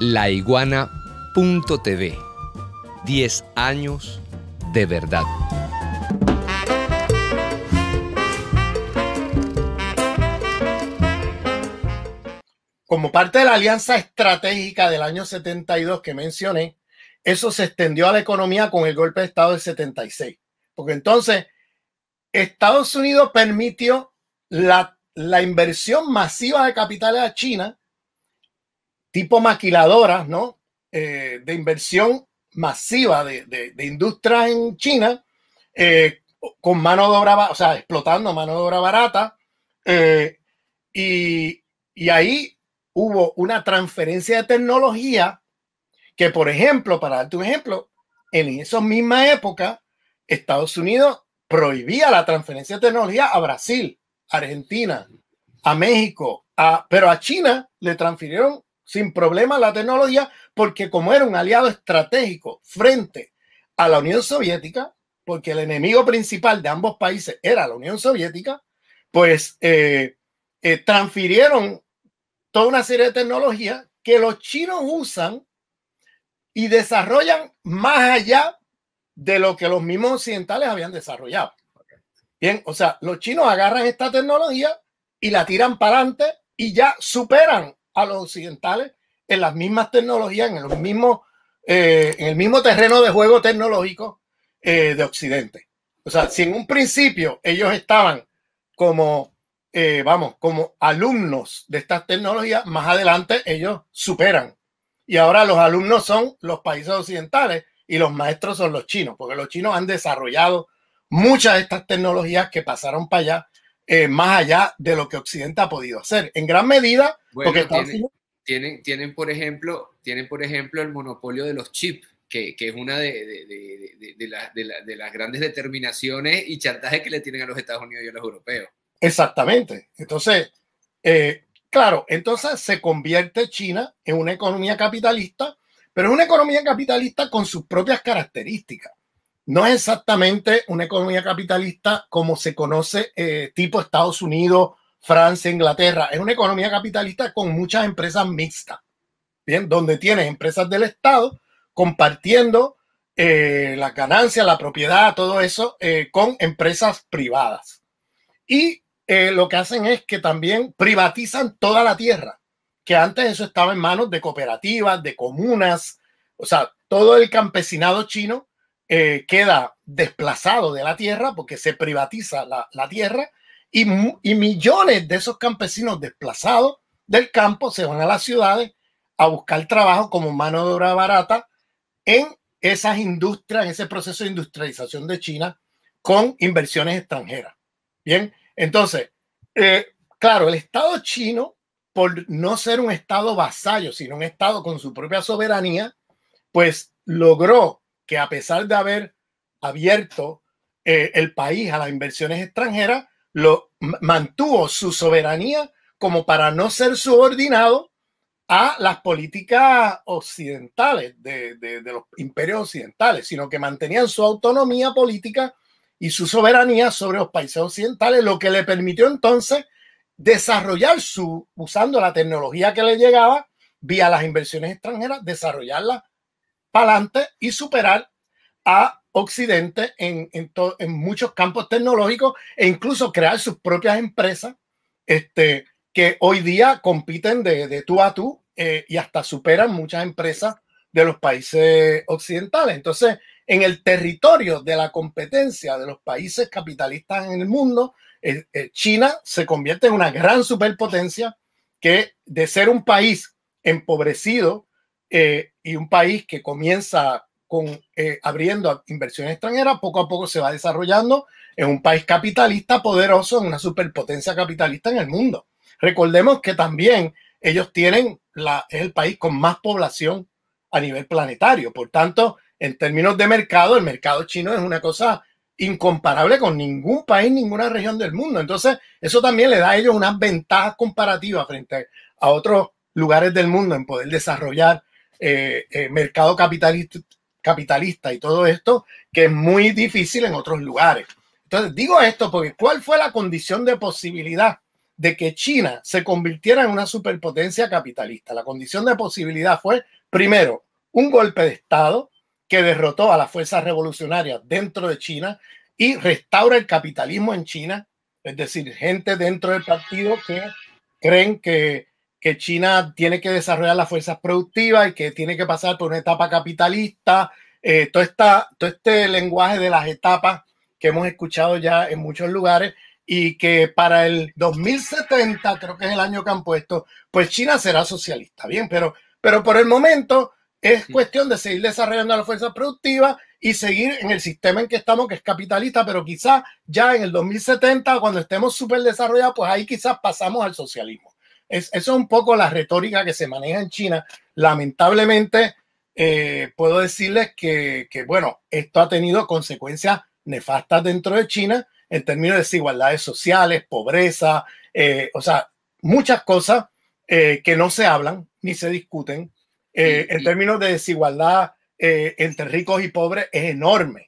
laiguana.tv. 10 años de verdad. Como parte de la alianza estratégica del año 72 que mencioné, eso se extendió a la economía con el golpe de Estado del 76. Porque entonces Estados Unidos permitió la, la inversión masiva de capitales a China tipo maquiladoras, ¿no? Eh, de inversión masiva de, de, industrias en China, eh, con mano de obra, o sea, explotando mano de obra barata. Eh, y, y ahí hubo una transferencia de tecnología que, por ejemplo, para darte un ejemplo, en esa misma época, Estados Unidos prohibía la transferencia de tecnología a Brasil, Argentina, a México, a, pero a China le transfirieron sin problema la tecnología, porque como era un aliado estratégico frente a la Unión Soviética, porque el enemigo principal de ambos países era la Unión Soviética, pues eh, eh, transfirieron toda una serie de tecnologías que los chinos usan y desarrollan más allá de lo que los mismos occidentales habían desarrollado. Bien, o sea, los chinos agarran esta tecnología y la tiran para adelante y ya superan a los occidentales en las mismas tecnologías, en, los mismos, eh, en el mismo terreno de juego tecnológico eh, de Occidente. O sea, si en un principio ellos estaban como, eh, vamos, como alumnos de estas tecnologías, más adelante ellos superan. Y ahora los alumnos son los países occidentales y los maestros son los chinos, porque los chinos han desarrollado muchas de estas tecnologías que pasaron para allá eh, más allá de lo que Occidente ha podido hacer. En gran medida, porque tienen, tienen, por ejemplo, tienen, por ejemplo, el monopolio de los chips, que, es una de, de, de, de, las grandes determinaciones y chantajes que le tienen a los Estados Unidos y a los europeos. Exactamente. Entonces, eh, claro, entonces se convierte China en una economía capitalista, pero es una economía capitalista con sus propias características no es exactamente una economía capitalista como se conoce eh, tipo Estados Unidos, Francia, Inglaterra. Es una economía capitalista con muchas empresas mixtas, ¿bien? Donde tienes empresas del Estado compartiendo eh, las ganancias, la propiedad, todo eso eh, con empresas privadas. Y eh, lo que hacen es que también privatizan toda la tierra, que antes eso estaba en manos de cooperativas, de comunas, o sea, todo el campesinado chino eh, queda desplazado de la tierra porque se privatiza la, tierra y, millones de esos campesinos desplazados del campo se van a las ciudades a buscar trabajo como mano de obra barata en esas industrias, en ese proceso de industrialización de China con inversiones extranjeras. Bien, entonces, eh, claro, el Estado chino, por no ser un Estado vasallo, sino un Estado con su propia soberanía, pues logró que a pesar de haber abierto eh, el país a las inversiones extranjeras, lo mantuvo su soberanía como para no ser subordinado a las políticas occidentales, de, de los imperios occidentales, sino que mantenían su autonomía política y su soberanía sobre los países occidentales, lo que le permitió entonces desarrollar su, usando la tecnología que le llegaba, vía las inversiones extranjeras, desarrollarla para adelante y superar a Occidente en, en, en, muchos campos tecnológicos e incluso crear sus propias empresas este, que hoy día compiten de, de tú a tú eh, y hasta superan muchas empresas de los países occidentales. Entonces, en el territorio de la competencia de los países capitalistas en el mundo, eh, eh, China se convierte en una gran superpotencia que de ser un país empobrecido, eh, y un país que comienza con eh, abriendo inversiones extranjeras, poco a poco se va desarrollando en un país capitalista poderoso, en una superpotencia capitalista en el mundo. Recordemos que también ellos tienen la, es el país con más población a nivel planetario. Por tanto, en términos de mercado, el mercado chino es una cosa incomparable con ningún país, ninguna región del mundo. Entonces, eso también le da a ellos unas ventajas comparativas frente a otros lugares del mundo en poder desarrollar eh, eh, mercado capitalista, capitalista y todo esto, que es muy difícil en otros lugares. Entonces, digo esto porque ¿cuál fue la condición de posibilidad de que China se convirtiera en una superpotencia capitalista? La condición de posibilidad fue, primero, un golpe de Estado que derrotó a las fuerzas revolucionarias dentro de China y restaura el capitalismo en China, es decir, gente dentro del partido que creen que que China tiene que desarrollar las fuerzas productivas y que tiene que pasar por una etapa capitalista. Eh, todo, todo este lenguaje de las etapas que hemos escuchado ya en muchos lugares y que para el 2070, creo que es el año que han puesto, pues China será socialista. Bien, pero, pero por el momento es cuestión de seguir desarrollando las fuerzas productivas y seguir en el sistema en que estamos, que es capitalista, pero quizás ya en el 2070, cuando estemos súper desarrollados, pues ahí quizás pasamos al socialismo. Es, eso es un poco la retórica que se maneja en China. Lamentablemente, eh, puedo decirles que, bueno, esto ha tenido consecuencias nefastas dentro de China en términos de desigualdades sociales, pobreza, eh, o sea, muchas cosas eh, que no se hablan ni se discuten. en términos de desigualdad entre ricos y pobres es enorme.